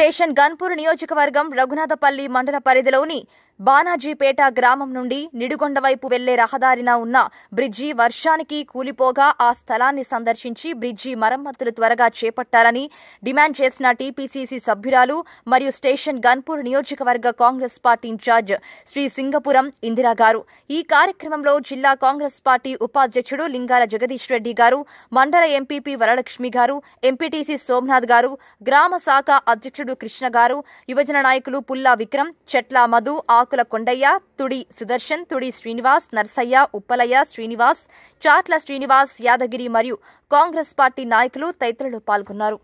station Ghanpur నియోజకవర్గం రఘునాథపల్లి మండల పరిధిలోని బానాజీపేట గ్రామం నుండి నిడుగొండ వైపు వెళ్లే రహదారిన ఉన్న బ్రిడ్జి వర్షానికి కూలిపోగా ఆ స్థలాన్ని సందర్శించి బ్రిడ్జి మరమ్మతులు త్వరగా చేపట్టాలని డిమాండ్ చేసిన టీపీసీసీ సభ్యురాలు మరియు స్టేషన్ గన్పూర్ నియోజకవర్గ Congress party incharge Shri Singapuram Indira గారు ఈ కార్యక్రమంలో జిల్లా కాంగ్రెస్ పార్టీ ఉపాధ్యక్షుడు లింగాల జగదీష్ రెడ్డి గారు మండల ఎంపీపీ వరలక్ష్మి గారు ఎంపీటీసీ సోమనాథ్ గారు గ్రామ శాఖ అధ్యక్షుడు నాయుడు కృష్ణ గారు యువజన నాయకులు పుల్లా విక్రమ్ చెట్ల మధు ఆకుల కొండయ్య తుడి సుదర్శన్ తుడి శ్రీనివాస్ నర్సయ్య ఉప్పలయ్య శ్రీనివాస్ చాట్ల శ్రీనివాస్ యాదగిరి మరియు కాంగ్రెస్ పార్టీ నాయకులు తదితరులు పాల్గొన్నారు